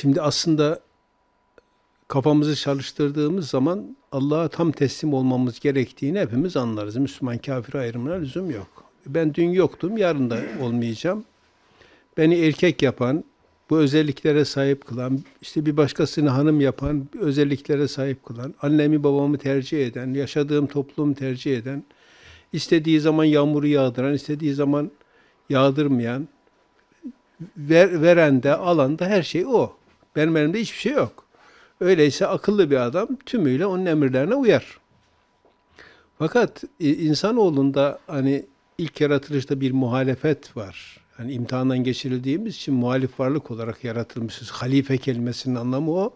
Şimdi aslında kafamızı çalıştırdığımız zaman Allah'a tam teslim olmamız gerektiğini hepimiz anlarız. Müslüman kafir ayrımına lüzum yok. Ben dün yoktum, yarın da olmayacağım. Beni erkek yapan, bu özelliklere sahip kılan, işte bir başkasını hanım yapan, özelliklere sahip kılan, annemi babamı tercih eden, yaşadığım toplumu tercih eden, istediği zaman yağmuru yağdıran, istediği zaman yağdırmayan, ver, veren de alan da her şey o. Benim elimde hiçbir şey yok. Öyleyse akıllı bir adam tümüyle onun emirlerine uyar. Fakat e, insanoğlunda hani ilk yaratılışta bir muhalefet var. Hani imtihandan geçirildiğimiz için muhalif varlık olarak yaratılmışız. Halife kelimesinin anlamı o.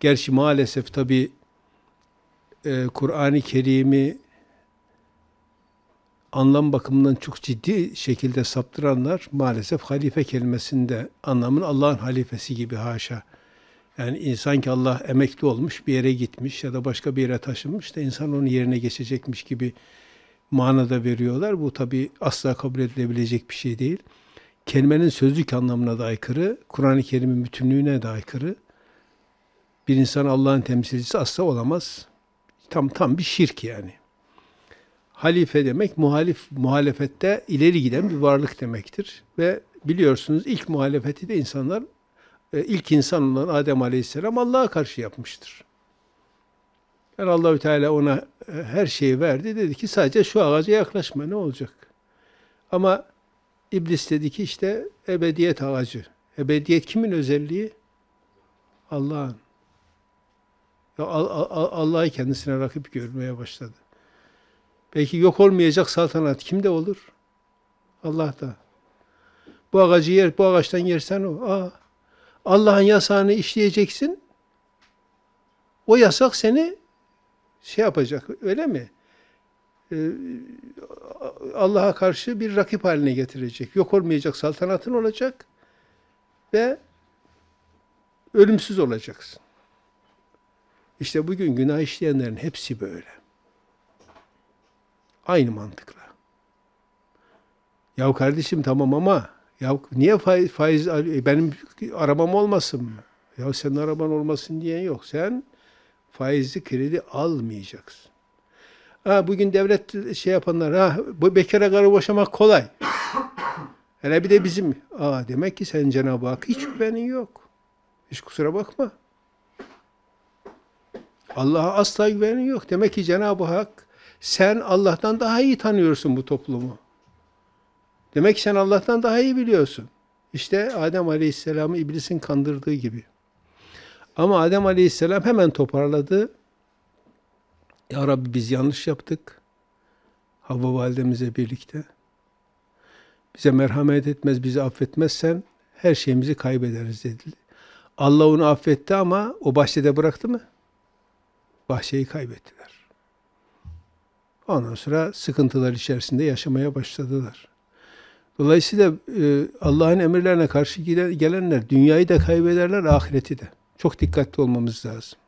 Gerçi maalesef tabi e, Kur'an-ı Kerim'i anlam bakımından çok ciddi şekilde saptıranlar maalesef halife kelimesinde anlamın Allah'ın halifesi gibi haşa. Yani insan ki Allah emekli olmuş bir yere gitmiş ya da başka bir yere taşınmış da insan onun yerine geçecekmiş gibi manada veriyorlar. Bu tabi asla kabul edilebilecek bir şey değil. Kelimenin sözlük anlamına da aykırı, Kur'an-ı Kerim'in bütünlüğüne de aykırı. Bir insan Allah'ın temsilcisi asla olamaz. Tam tam bir şirk yani halife demek muhalif muhalefette ileri giden bir varlık demektir ve biliyorsunuz ilk muhalefeti de insanlar e, ilk insan olan Adem Aleyhisselam Allah'a karşı yapmıştır. Yani Allahü Teala ona e, her şeyi verdi. Dedi ki sadece şu ağaca yaklaşma ne olacak? Ama iblis dedi ki işte ebediyet ağacı. Ebediyet kimin özelliği? Allah'ın. Allah'ı kendisine rakip görmeye başladı. Peki yok olmayacak saltanat kimde olur? Allah'ta. Bu ağacı yer, bu ağaçtan yersen o. Aa, Allah'ın yasağını işleyeceksin. O yasak seni şey yapacak, öyle mi? Ee, Allah'a karşı bir rakip haline getirecek. Yok olmayacak saltanatın olacak ve ölümsüz olacaksın. İşte bugün günah işleyenlerin hepsi böyle. Aynı mantıkla. Yahu kardeşim tamam ama ya niye faiz, faiz e, benim arabam olmasın mı? Ya senin araban olmasın diyen yok. Sen faizli kredi almayacaksın. Ha, bugün devlet şey yapanlar, ha, bu bekara karı boşamak kolay. Hele bir de bizim. Aa, demek ki sen Cenab-ı Hak hiç güvenin yok. Hiç kusura bakma. Allah'a asla güvenin yok. Demek ki Cenab-ı Hak sen Allah'tan daha iyi tanıyorsun bu toplumu. Demek ki sen Allah'tan daha iyi biliyorsun. İşte Adem Aleyhisselam'ı iblisin kandırdığı gibi. Ama Adem Aleyhisselam hemen toparladı. Ya Rabbi biz yanlış yaptık. Havva validemize birlikte. Bize merhamet etmez, bizi affetmezsen her şeyimizi kaybederiz dedi. Allah onu affetti ama o bahçede bıraktı mı? Bahçeyi kaybettiler. Ondan sonra sıkıntılar içerisinde yaşamaya başladılar. Dolayısıyla e, Allah'ın emirlerine karşı gelenler dünyayı da kaybederler, ahireti de. Çok dikkatli olmamız lazım.